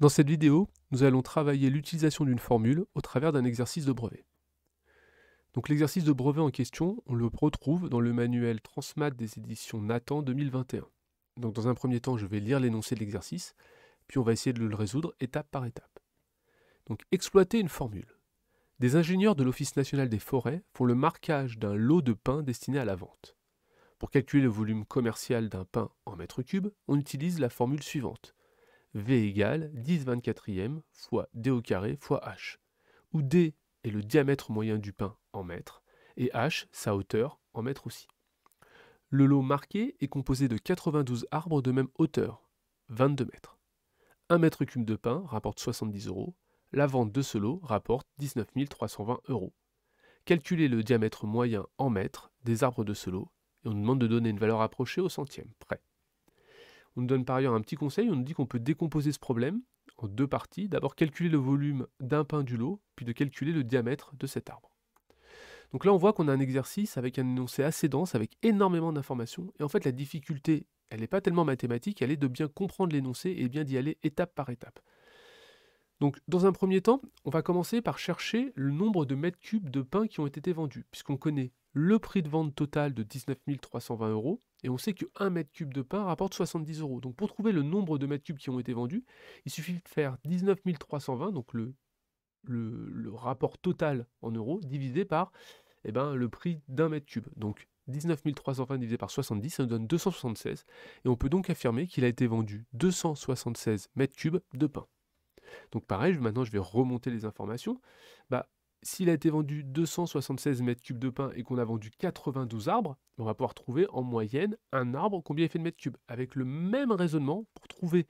Dans cette vidéo, nous allons travailler l'utilisation d'une formule au travers d'un exercice de brevet. Donc l'exercice de brevet en question, on le retrouve dans le manuel Transmat des éditions Nathan 2021. Donc dans un premier temps, je vais lire l'énoncé de l'exercice, puis on va essayer de le résoudre étape par étape. Donc exploiter une formule. Des ingénieurs de l'Office national des forêts font le marquage d'un lot de pain destiné à la vente. Pour calculer le volume commercial d'un pain en mètres cubes, on utilise la formule suivante V égale 10 24e fois D au carré fois H, où D est le diamètre moyen du pain en mètres et H sa hauteur en mètres aussi. Le lot marqué est composé de 92 arbres de même hauteur, 22 mètres. 1 mètre cube de pain rapporte 70 euros, la vente de ce lot rapporte 19 320 euros. Calculez le diamètre moyen en mètres des arbres de ce lot et on demande de donner une valeur approchée au centième près. On nous donne par ailleurs un petit conseil, on nous dit qu'on peut décomposer ce problème en deux parties. D'abord calculer le volume d'un pain du lot, puis de calculer le diamètre de cet arbre. Donc là on voit qu'on a un exercice avec un énoncé assez dense, avec énormément d'informations, et en fait la difficulté, elle n'est pas tellement mathématique, elle est de bien comprendre l'énoncé et bien d'y aller étape par étape. Donc, dans un premier temps, on va commencer par chercher le nombre de mètres cubes de pain qui ont été vendus, puisqu'on connaît le prix de vente total de 19 320 euros, et on sait que 1 mètre cube de pain rapporte 70 euros. Donc, pour trouver le nombre de mètres cubes qui ont été vendus, il suffit de faire 19 320, donc le, rapport total en euros, divisé par eh ben, le prix d'un mètre cube. Donc, 19 320 divisé par 70, ça nous donne 276, et on peut donc affirmer qu'il a été vendu 276 mètres cubes de pain. Donc pareil, maintenant je vais remonter les informations. Bah, s'il a été vendu 276 mètres cubes de pain et qu'on a vendu 92 arbres, on va pouvoir trouver en moyenne un arbre combien il fait de mètres cubes. Avec le même raisonnement, pour trouver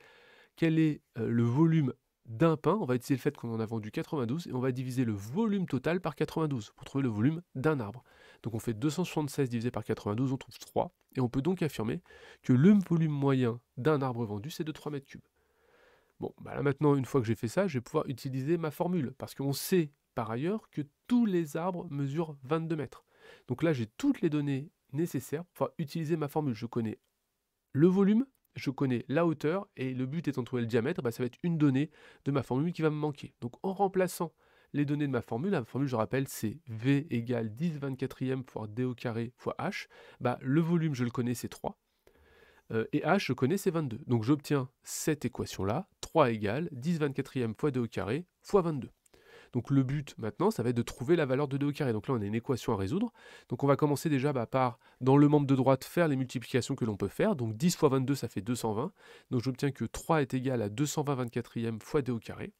quel est euh, le volume d'un pain, on va utiliser le fait qu'on en a vendu 92 et on va diviser le volume total par 92 pour trouver le volume d'un arbre. Donc on fait 276 divisé par 92, on trouve 3 et on peut donc affirmer que le volume moyen d'un arbre vendu c'est de 3 mètres cubes. Bon, bah maintenant, une fois que j'ai fait ça, je vais pouvoir utiliser ma formule, parce qu'on sait par ailleurs que tous les arbres mesurent 22 mètres. Donc là, j'ai toutes les données nécessaires pour pouvoir utiliser ma formule. Je connais le volume, je connais la hauteur, et le but étant de trouver le diamètre, bah, ça va être une donnée de ma formule qui va me manquer. Donc en remplaçant les données de ma formule, la formule, je rappelle, c'est V égale 10 24e fois D au carré fois H, bah, le volume, je le connais, c'est 3, euh, et H, je connais, c'est 22. Donc j'obtiens cette équation-là, 3 égale 10 24e fois 2 au carré fois 22. Donc le but maintenant, ça va être de trouver la valeur de 2 au carré. Donc là, on a une équation à résoudre. Donc on va commencer déjà bah, par, dans le membre de droite, faire les multiplications que l'on peut faire. Donc 10 fois 22, ça fait 220. Donc j'obtiens que 3 est égal à 220 24e fois 2 au carré.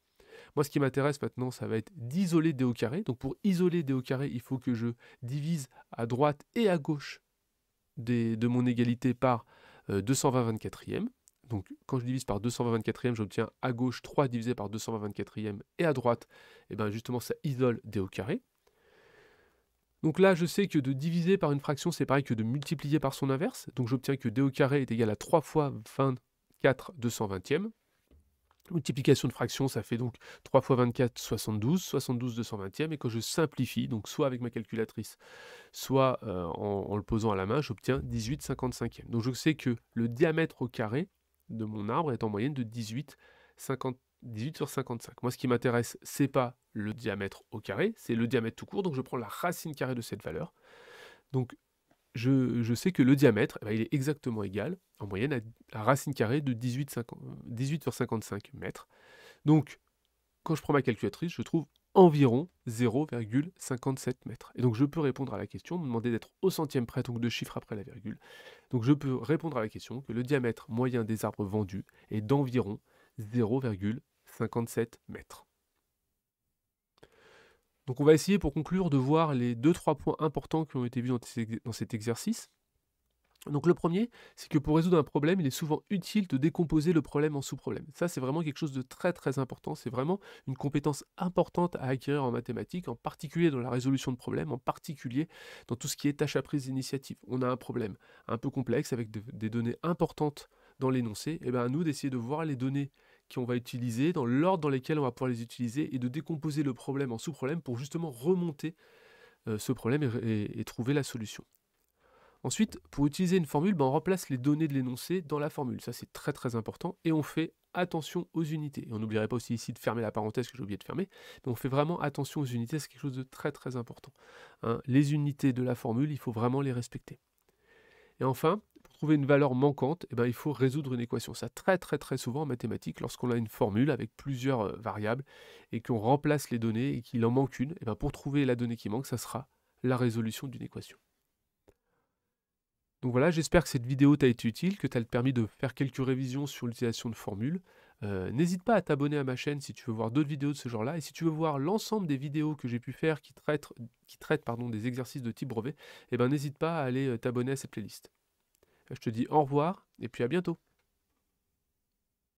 Moi, ce qui m'intéresse maintenant, ça va être d'isoler d au carré. Donc pour isoler d au carré, il faut que je divise à droite et à gauche de mon égalité par 220 euh, 24e. Donc quand je divise par 224e, j'obtiens à gauche 3 divisé par 224e et à droite, et eh bien justement ça isole d au carré. Donc là, je sais que de diviser par une fraction, c'est pareil que de multiplier par son inverse. Donc j'obtiens que d au carré est égal à 3 fois 24 220e. Multiplication de fraction ça fait donc 3 fois 24, 72, 72 220e, et quand je simplifie, donc soit avec ma calculatrice, soit euh, en, en, le posant à la main, j'obtiens 18 55e. Donc je sais que le diamètre au carré de mon arbre est en moyenne de 18, sur 55. Moi, ce qui m'intéresse, c'est pas le diamètre au carré, c'est le diamètre tout court. Donc, je prends la racine carrée de cette valeur. Donc, je, sais que le diamètre, eh ben, il est exactement égal, en moyenne, à la racine carrée de 18, 18 sur 55 mètres. Donc, quand je prends ma calculatrice, je trouve environ 0,57 mètres. Et donc je peux répondre à la question, on me demander d'être au centième près, donc deux chiffres après la virgule. Donc je peux répondre à la question que le diamètre moyen des arbres vendus est d'environ 0,57 mètres. Donc on va essayer pour conclure de voir les deux trois points importants qui ont été vus dans cet exercice. Donc le premier, c'est que pour résoudre un problème, il est souvent utile de décomposer le problème en sous-problèmes. Ça, c'est vraiment quelque chose de très très important. C'est vraiment une compétence importante à acquérir en mathématiques, en particulier dans la résolution de problèmes, en particulier dans tout ce qui est tâche à prise d'initiative. On a un problème un peu complexe avec des données importantes dans l'énoncé. Et eh bien à nous d'essayer de voir les données qu'on va utiliser, dans l'ordre dans lequel on va pouvoir les utiliser, et de décomposer le problème en sous-problèmes pour justement remonter euh, ce problème et trouver la solution. Ensuite, pour utiliser une formule, ben, on remplace les données de l'énoncé dans la formule. Ça, c'est très très important. Et on fait attention aux unités. Et on n'oublierait pas aussi ici de fermer la parenthèse que j'ai oublié de fermer. Mais on fait vraiment attention aux unités, c'est quelque chose de très très important. Hein. les unités de la formule, il faut vraiment les respecter. Et enfin, pour trouver une valeur manquante, eh ben, il faut résoudre une équation. Ça très très très souvent en mathématiques, lorsqu'on a une formule avec plusieurs euh, variables et qu'on remplace les données et qu'il en manque une, eh ben, pour trouver la donnée qui manque, ça sera la résolution d'une équation. Donc voilà, j'espère que cette vidéo t'a été utile, que t'as permis de faire quelques révisions sur l'utilisation de formules. Euh, n'hésite pas à t'abonner à ma chaîne si tu veux voir d'autres vidéos de ce genre-là. Et si tu veux voir l'ensemble des vidéos que j'ai pu faire qui traitent, pardon, des exercices de type brevet, eh ben, n'hésite pas à aller euh, t'abonner à cette playlist. Je te dis au revoir et puis à bientôt.